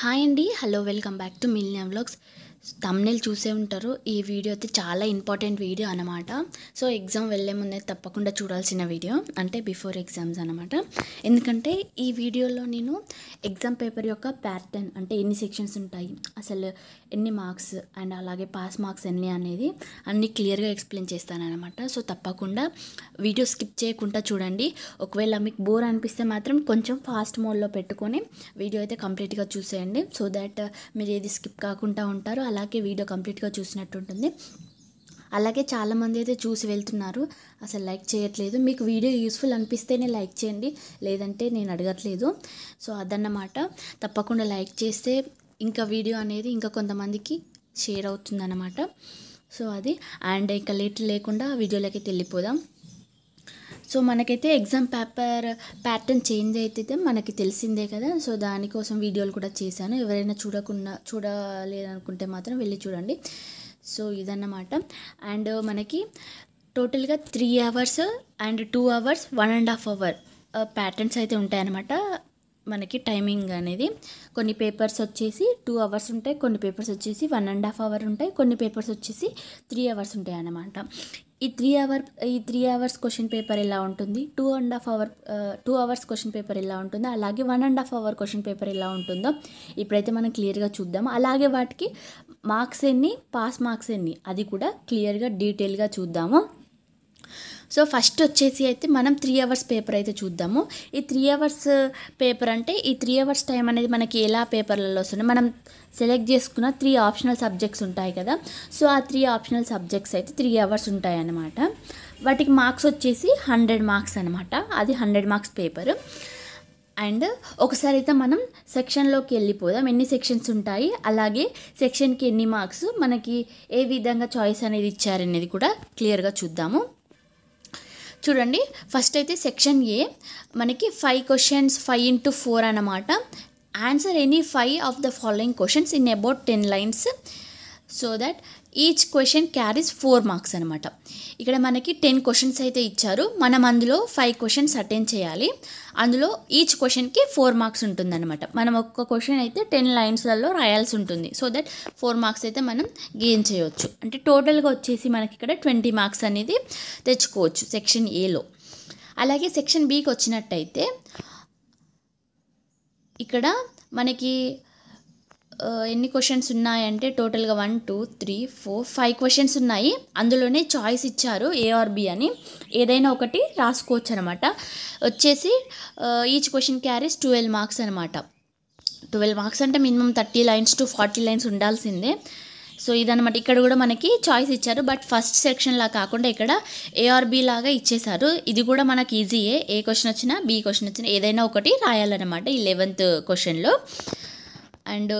hi అండి hello welcome back to million blogs thumbnail చూసే ఉంటారు ఈ వీడియో అయితే చాలా ఇంపార్టెంట్ వీడియో అనమాట సో ఎగ్జామ్ వెళ్ళే ముందే తప్పకుండా చూడాల్సిన వీడియో అంటే బిఫోర్ ఎగ్జామ్స్ అనమాట ఎందుకంటే ఈ వీడియోలో నేను ఎగ్జామ్ పేపర్ యొక్క ప్యాటర్న్ అంటే ఎన్ని సెక్షన్స్ ఉంటాయి అసలు ఎన్ని మార్క్స్ అండ్ అలాగే పాస్ మార్క్స్ ఎన్ని అనేది అన్ని క్లియర్గా ఎక్స్ప్లెయిన్ చేస్తానమాట సో తప్పకుండా వీడియో స్కిప్ చేయకుండా చూడండి ఒకవేళ మీకు బోర్ అనిపిస్తే మాత్రం కొంచెం ఫాస్ట్ మోడ్లో పెట్టుకొని వీడియో అయితే కంప్లీట్గా చూసేయండి సో దాట్ మీరు ఏది స్కిప్ కాకుండా ఉంటారో అలాగే వీడియో కంప్లీట్గా చూసినట్టు ఉంటుంది అలాగే చాలామంది అయితే చూసి వెళ్తున్నారు అసలు లైక్ చేయట్లేదు మీకు వీడియో యూస్ఫుల్ అనిపిస్తేనే లైక్ చేయండి లేదంటే నేను అడగట్లేదు సో అదన్నమాట తప్పకుండా లైక్ చేస్తే ఇంకా వీడియో అనేది ఇంకా కొంతమందికి షేర్ అవుతుందన్నమాట సో అది అండ్ ఇంకా లేట్ లేకుండా వీడియోలోకి వెళ్ళిపోదాం సో మనకైతే ఎగ్జామ్ పేపర్ ప్యాటర్న్ చేంజ్ అయితే మనకి తెలిసిందే కదా సో దానికోసం వీడియోలు కూడా చేశాను ఎవరైనా చూడకుండా చూడలేదనుకుంటే మాత్రం వెళ్ళి చూడండి సో ఇదన్నమాట అండ్ మనకి టోటల్గా three hours and two hours one and half hour patterns అయితే ఉంటాయన్నమాట మనకి టైమింగ్ అనేది కొన్ని పేపర్స్ వచ్చేసి టూ అవర్స్ ఉంటాయి కొన్ని పేపర్స్ వచ్చేసి వన్ అండ్ హాఫ్ అవర్ ఉంటాయి కొన్ని పేపర్స్ వచ్చేసి త్రీ అవర్స్ ఉంటాయి అన్నమాట ఈ త్రీ అవర్ ఈ త్రీ అవర్స్ క్వశ్చన్ పేపర్ ఎలా ఉంటుంది two and half hour two hours question paper ఎలా ఉంటుందో అలాగే one and half hour question paper ఎలా ఉంటుందో ఇప్పుడైతే మనం క్లియర్గా చూద్దాం అలాగే వాటికి మార్క్స్ ఎన్ని పాస్ మార్క్స్ ఎన్ని అది కూడా క్లియర్గా డీటెయిల్గా చూద్దాము సో ఫస్ట్ వచ్చేసి అయితే మనం త్రీ అవర్స్ పేపర్ అయితే చూద్దాము ఈ త్రీ అవర్స్ పేపర్ అంటే ఈ త్రీ అవర్స్ టైం అనేది మనకి ఎలా పేపర్లలో వస్తుంది మనం సెలెక్ట్ చేసుకున్న త్రీ ఆప్షనల్ సబ్జెక్ట్స్ ఉంటాయి కదా సో ఆ త్రీ ఆప్షనల్ సబ్జెక్ట్స్ అయితే త్రీ అవర్స్ ఉంటాయి అన్నమాట వాటికి మార్క్స్ వచ్చేసి హండ్రెడ్ మార్క్స్ అనమాట అది హండ్రెడ్ మార్క్స్ పేపర్ అండ్ ఒకసారి అయితే మనం సెక్షన్లోకి వెళ్ళిపోదాం ఎన్ని సెక్షన్స్ ఉంటాయి అలాగే సెక్షన్కి ఎన్ని మార్క్స్ మనకి ఏ విధంగా చాయిస్ అనేది ఇచ్చారనేది కూడా క్లియర్గా చూద్దాము చూడండి ఫస్ట్ అయితే సెక్షన్ ఏ మనకి five questions five into four అనమాట answer any five of the following questions in about ten lines so that each question carries four marks అనమాట ఇక్కడ మనకి టెన్ క్వశ్చన్స్ అయితే ఇచ్చారు మనం అందులో ఫైవ్ క్వశ్చన్స్ అటెండ్ చేయాలి అందులో ఈచ్ క్వశ్చన్కి ఫోర్ మార్క్స్ ఉంటుందన్నమాట మనం ఒక్క క్వశ్చన్ అయితే టెన్ లైన్స్లలో రాయాల్సి ఉంటుంది సో దట్ ఫోర్ మార్క్స్ అయితే మనం గెయిన్ చేయవచ్చు అంటే టోటల్గా వచ్చేసి మనకి ఇక్కడ ట్వంటీ మార్క్స్ అనేది తెచ్చుకోవచ్చు సెక్షన్ ఏలో అలాగే సెక్షన్ బీకి వచ్చినట్టయితే ఇక్కడ మనకి ఎన్ని క్వశ్చన్స్ ఉన్నాయంటే టోటల్గా one two three four five questions ఉన్నాయి అందులోనే చాయిస్ ఇచ్చారు ఏఆర్బి అని ఏదైనా ఒకటి రాసుకోవచ్చు అనమాట వచ్చేసి each question carries twelve marks అనమాట ట్వెల్వ్ మార్క్స్ అంటే minimum thirty lines to forty lines ఉండాల్సిందే సో ఇదనమాట ఇక్కడ కూడా మనకి చాయిస్ ఇచ్చారు బట్ ఫస్ట్ సెక్షన్లా కాకుండా ఇక్కడ ఏఆర్బి లాగా ఇచ్చేశారు ఇది కూడా మనకి ఈజీయే ఏ క్వశ్చన్ వచ్చినా బి క్వశ్చన్ వచ్చినా ఏదైనా ఒకటి రాయాలన్నమాట ఈ లెవెన్త్ క్వశ్చన్లో అండ్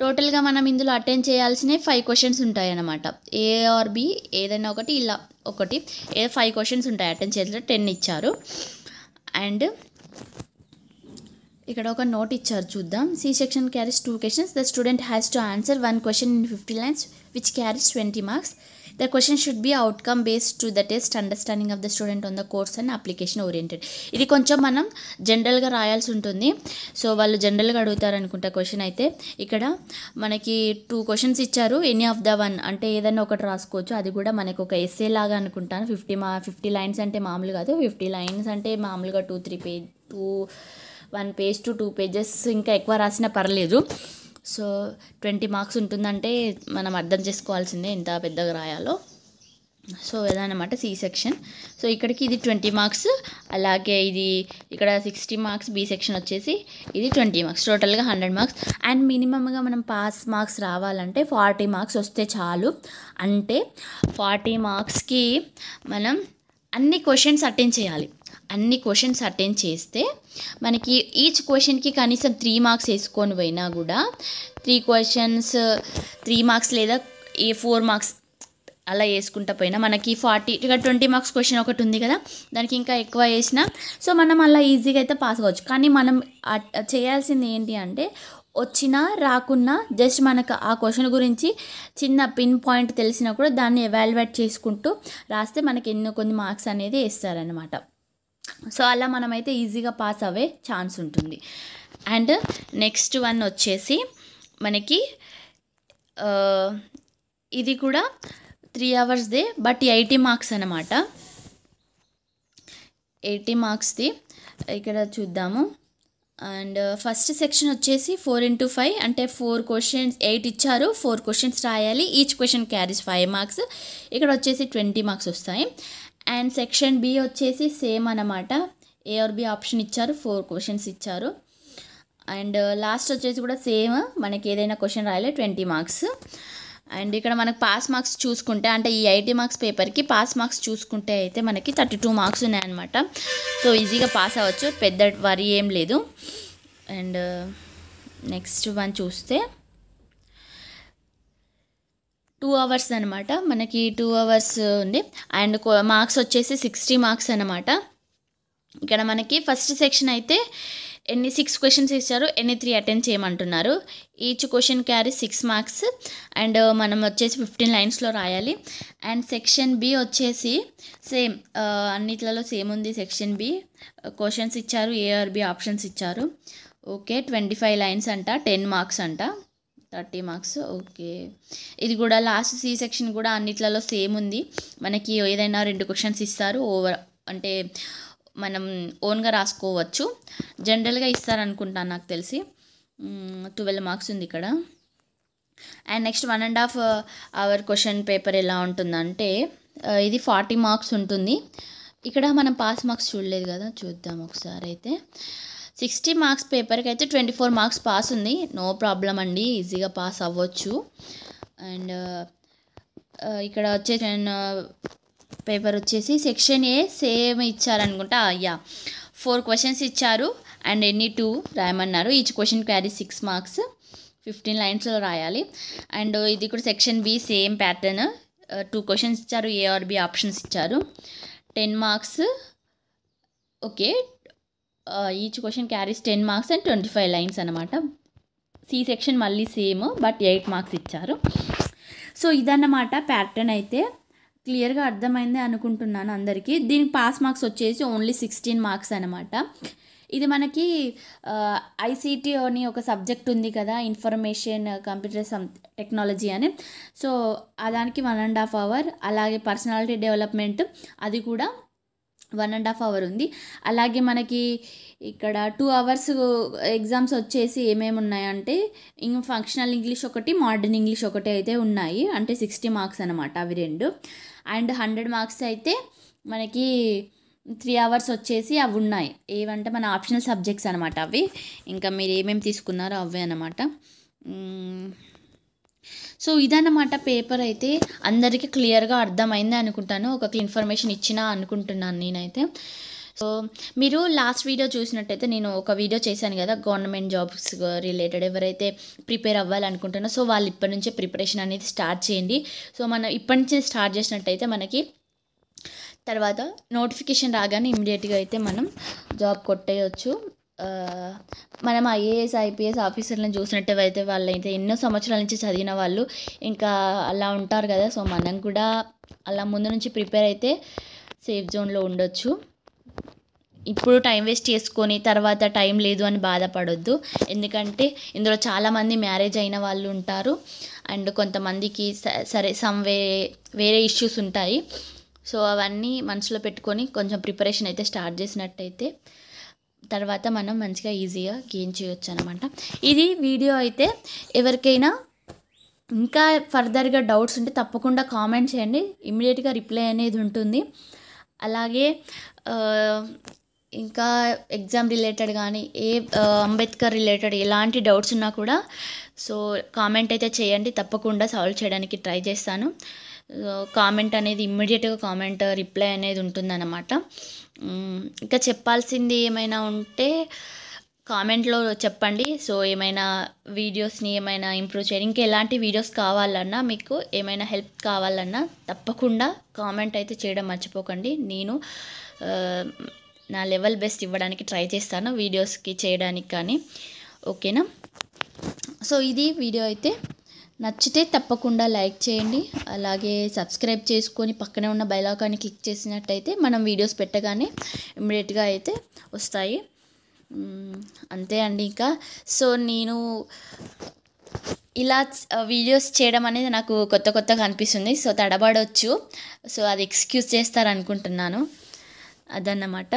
టోటల్గా మనం ఇందులో అటెండ్ చేయాల్సిన ఫైవ్ క్వశ్చన్స్ ఉంటాయి అన్నమాట ఏ ఆర్ బి ఏదైనా ఒకటి ఇలా ఒకటి ఏ ఫైవ్ క్వశ్చన్స్ ఉంటాయి అటెండ్ చేయాలి టెన్ ఇచ్చారు అండ్ ఇక్కడ ఒక నోట్ ఇచ్చారు చూద్దాం C section carries two questions the student has to answer one question in fifty lines which carries twenty marks the question should be outcome based to the test understanding of the student on the course and application oriented ఇది కొంచెం మనం జనరల్గా రాయాల్సి ఉంటుంది so వాళ్ళు జనరల్గా అడుగుతారు అనుకుంటా క్వశ్చన్ అయితే ఇక్కడ మనకి టూ క్వశ్చన్స్ ఇచ్చారు ఎనీ ఆఫ్ ద వన్ అంటే ఏదైనా ఒకటి రాసుకోవచ్చు అది కూడా మనకు ఒక ఎస్ఏ లాగా అనుకుంటాను ఫిఫ్టీ మా ఫిఫ్టీ లైన్స్ అంటే మామూలు కాదు ఫిఫ్టీ లైన్స్ అంటే మామూలుగా two three page two one page to two pages ఇంకా ఎక్కువ రాసినా పర్లేదు సో ట్వంటీ మార్క్స్ ఉంటుందంటే మనం అర్థం చేసుకోవాల్సిందే ఎంత పెద్దగా రాయాలో సో ఏదన్నమాట సి సెక్షన్ సో ఇక్కడికి ఇది ట్వంటీ మార్క్స్ అలాగే ఇది ఇక్కడ సిక్స్టీ మార్క్స్ బి సెక్షన్ వచ్చేసి ఇది ట్వంటీ మార్క్స్ టోటల్గా హండ్రెడ్ మార్క్స్ అండ్ మినిమమ్గా మనం పాస్ మార్క్స్ రావాలంటే ఫార్టీ మార్క్స్ వస్తే చాలు అంటే ఫార్టీ మార్క్స్కి మనం అన్ని క్వశ్చన్స్ అటెండ్ చేయాలి అన్ని క్వశ్చన్స్ అటెండ్ చేస్తే మనకి ఈచ్ క్వశ్చన్కి కనీసం త్రీ మార్క్స్ వేసుకొని పోయినా కూడా త్రీ క్వశ్చన్స్ త్రీ మార్క్స్ లేదా ఏ ఫోర్ మార్క్స్ అలా వేసుకుంటా పోయినా మనకి ఫార్టీ ఇక ట్వంటీ మార్క్స్ క్వశ్చన్ ఒకటి ఉంది కదా దానికి ఇంకా ఎక్కువ వేసినా సో మనం అలా ఈజీగా అయితే పాస్ అవ్వచ్చు కానీ మనం చేయాల్సింది ఏంటి అంటే వచ్చినా రాకున్నా జస్ట్ మనకు ఆ క్వశ్చన్ గురించి చిన్న పిన్ పాయింట్ తెలిసినా కూడా దాన్ని ఎవాల్యుయేట్ చేసుకుంటూ రాస్తే మనకి ఎన్నో కొన్ని మార్క్స్ అనేది వేస్తారనమాట సో అలా మనమైతే ఈజీగా పాస్ అవ్వే ఛాన్స్ ఉంటుంది అండ్ నెక్స్ట్ వన్ వచ్చేసి మనకి ఇది కూడా త్రీ అవర్స్దే బట్ ఎయిటీ మార్క్స్ అనమాట ఎయిటీ మార్క్స్ది ఇక్కడ చూద్దాము అండ్ ఫస్ట్ సెక్షన్ వచ్చేసి ఫోర్ ఇంటూ ఫైవ్ అంటే ఫోర్ క్వశ్చన్స్ ఎయిట్ ఇచ్చారు ఫోర్ క్వశ్చన్స్ రాయాలి each question carries five marks ఇక్కడ వచ్చేసి ట్వంటీ మార్క్స్ వస్తాయి అండ్ సెక్షన్ బి వచ్చేసి సేమ్ అనమాట ఏ ఆర్ బి ఆప్షన్ ఇచ్చారు ఫోర్ క్వశ్చన్స్ ఇచ్చారు అండ్ లాస్ట్ uh, వచ్చేసి కూడా సేమ్ మనకి ఏదైనా క్వశ్చన్ రాయలేదు ట్వంటీ మార్క్స్ అండ్ ఇక్కడ మనకు పాస్ మార్క్స్ చూసుకుంటే అంటే ఈ ఐటీ మార్క్స్ పేపర్కి పాస్ మార్క్స్ చూసుకుంటే అయితే మనకి థర్టీ టూ మార్క్స్ ఉన్నాయన్నమాట సో ఈజీగా పాస్ అవ్వచ్చు పెద్ద వరి ఏం లేదు అండ్ నెక్స్ట్ వన్ చూస్తే టూ అవర్స్ అనమాట మనకి టూ అవర్స్ ఉంది అండ్ మార్క్స్ వచ్చేసి సిక్స్టీ మార్క్స్ అనమాట ఇక్కడ మనకి ఫస్ట్ సెక్షన్ అయితే ఎన్ని సిక్స్ క్వశ్చన్స్ ఇచ్చారు ఎన్ని త్రీ అటెండ్ చేయమంటున్నారు each question carry six marks and మనం వచ్చేసి ఫిఫ్టీన్ లైన్స్లో రాయాలి అండ్ సెక్షన్ బి వచ్చేసి సేమ్ అన్నిట్లలో సేమ్ ఉంది సెక్షన్ బి క్వశ్చన్స్ ఇచ్చారు ఏఆర్బి ఆప్షన్స్ ఇచ్చారు ఓకే ట్వంటీ ఫైవ్ లైన్స్ అంట టెన్ మార్క్స్ అంట థర్టీ మార్క్స్ ఓకే ఇది కూడా లాస్ట్ సి సెక్షన్ కూడా అన్నిట్లలో సేమ్ ఉంది మనకి ఏదైనా రెండు క్వశ్చన్స్ ఇస్తారు ఓవర్ అంటే మనం ఓన్గా రాసుకోవచ్చు జనరల్గా ఇస్తారనుకుంటాను నాకు తెలిసి ట్వెల్వ్ మార్క్స్ ఉంది ఇక్కడ and next one and half hour question paper ఎలా ఉంటుందంటే ఇది ఫార్టీ మార్క్స్ ఉంటుంది ఇక్కడ మనం పాస్ మార్క్స్ చూడలేదు కదా చూద్దాం ఒకసారి అయితే సిక్స్టీ మార్క్స్ పేపర్కి అయితే ట్వంటీ ఫోర్ మార్క్స్ పాస్ ఉంది నో ప్రాబ్లం అండి ఈజీగా పాస్ అవ్వచ్చు అండ్ ఇక్కడ వచ్చే పేపర్ వచ్చేసి సెక్షన్ ఏ సేమ్ ఇచ్చారనుకుంటా అయ్యా ఫోర్ క్వశ్చన్స్ ఇచ్చారు అండ్ ఎన్ని టూ రాయమన్నారు each question carry six marks fifteen లైన్స్లో రాయాలి అండ్ ఇది కూడా section B same pattern two questions ఇచ్చారు ఏఆర్బి ఆప్షన్స్ ఇచ్చారు ten marks okay each question carries ten marks and twenty five lines అనమాట సి సెక్షన్ మళ్ళీ సేమ్ బట్ ఎయిట్ మార్క్స్ ఇచ్చారు so ఇదన్నమాట ప్యాటర్న్ అయితే క్లియర్గా అర్థమైంది అనుకుంటున్నాను అందరికీ దీనికి పాస్ మార్క్స్ వచ్చేసి ఓన్లీ సిక్స్టీన్ మార్క్స్ అనమాట ఇది మనకి ఐసీటీ అని ఒక సబ్జెక్ట్ ఉంది కదా ఇన్ఫర్మేషన్ కంప్యూటర్ సమ్ టెక్నాలజీ అని సో దానికి వన్ అండ్ హాఫ్ అవర్ అలాగే పర్సనాలిటీ డెవలప్మెంట్ అది కూడా వన్ అండ్ హాఫ్ అవర్ ఉంది అలాగే మనకి ఇక్కడ టూ అవర్స్ ఎగ్జామ్స్ వచ్చేసి ఏమేమి ఉన్నాయంటే ఇంక ఫంక్షనల్ ఇంగ్లీష్ ఒకటి మోడర్న్ ఇంగ్లీష్ ఒకటి అయితే ఉన్నాయి అంటే సిక్స్టీ మార్క్స్ అనమాట అవి రెండు అండ్ హండ్రెడ్ మార్క్స్ అయితే మనకి త్రీ అవర్స్ వచ్చేసి అవి ఉన్నాయి ఏవంటే మన ఆప్షనల్ సబ్జెక్ట్స్ అనమాట అవి ఇంకా మీరు ఏమేమి తీసుకున్నారో అవే అనమాట సో ఇదన్నమాట పేపర్ అయితే అందరికీ క్లియర్గా అర్థమైంది అనుకుంటాను ఒక ఇన్ఫర్మేషన్ ఇచ్చినా అనుకుంటున్నాను నేనైతే సో మీరు లాస్ట్ వీడియో చూసినట్టయితే నేను ఒక వీడియో చేశాను కదా గవర్నమెంట్ జాబ్స్ రిలేటెడ్ ఎవరైతే ప్రిపేర్ అవ్వాలనుకుంటున్నా సో వాళ్ళు ఇప్పటి నుంచే ప్రిపరేషన్ అనేది స్టార్ట్ చేయండి సో మనం ఇప్పటి నుంచి స్టార్ట్ చేసినట్టయితే మనకి తర్వాత నోటిఫికేషన్ రాగానే ఇమీడియట్గా అయితే మనం జాబ్ కొట్టేయచ్చు మనం ఐఏఎస్ ఐపీఎస్ ఆఫీసర్లను చూసినట్టయితే వాళ్ళైతే ఎన్నో సంవత్సరాల నుంచి చదివిన వాళ్ళు ఇంకా అలా ఉంటారు కదా సో మనం కూడా అలా ముందు నుంచి ప్రిపేర్ అయితే సేఫ్ జోన్లో ఉండొచ్చు ఇప్పుడు టైం వేస్ట్ చేసుకొని తర్వాత టైం లేదు అని బాధపడొద్దు ఎందుకంటే ఇందులో చాలామంది మ్యారేజ్ అయిన వాళ్ళు ఉంటారు అండ్ కొంతమందికి సరే సమ్ వేరే ఇష్యూస్ ఉంటాయి సో అవన్నీ మనసులో పెట్టుకొని కొంచెం ప్రిపరేషన్ అయితే స్టార్ట్ చేసినట్టయితే తర్వాత మనం మంచిగా ఈజీగా గెయిన్ చేయొచ్చు అనమాట ఇది వీడియో అయితే ఎవరికైనా ఇంకా ఫర్దర్గా డౌట్స్ ఉంటే తప్పకుండా కామెంట్ చేయండి ఇమీడియట్గా రిప్లై అనేది ఉంటుంది అలాగే ఇంకా ఎగ్జామ్ రిలేటెడ్ కానీ ఏ అంబేద్కర్ రిలేటెడ్ ఎలాంటి డౌట్స్ ఉన్నా కూడా సో కామెంట్ అయితే చేయండి తప్పకుండా సాల్వ్ చేయడానికి ట్రై చేస్తాను కామెంట్ అనేది ఇమ్మీడియట్గా కామెంట్ రిప్లై అనేది ఉంటుందన్నమాట ఇంకా చెప్పాల్సింది ఏమైనా ఉంటే కామెంట్లో చెప్పండి సో ఏమైనా వీడియోస్ని ఏమైనా ఇంప్రూవ్ చేయండి ఇంకా ఎలాంటి వీడియోస్ కావాలన్నా మీకు ఏమైనా హెల్ప్ కావాలన్నా తప్పకుండా కామెంట్ అయితే చేయడం మర్చిపోకండి నేను నా లెవెల్ బెస్ట్ ఇవ్వడానికి ట్రై చేస్తాను వీడియోస్కి చేయడానికి కానీ ఓకేనా సో ఇది వీడియో అయితే నచ్చితే తప్పకుండా లైక్ చేయండి అలాగే సబ్స్క్రైబ్ చేసుకొని పక్కనే ఉన్న బైలాకాన్ని క్లిక్ చేసినట్టయితే మనం వీడియోస్ పెట్టగానే ఇమ్మీడియట్గా అయితే వస్తాయి అంతే అండి ఇంకా సో నేను ఇలా వీడియోస్ చేయడం అనేది నాకు కొత్త కొత్తగా అనిపిస్తుంది సో తడబడవచ్చు సో అది ఎక్స్క్యూజ్ చేస్తారనుకుంటున్నాను అదన్నమాట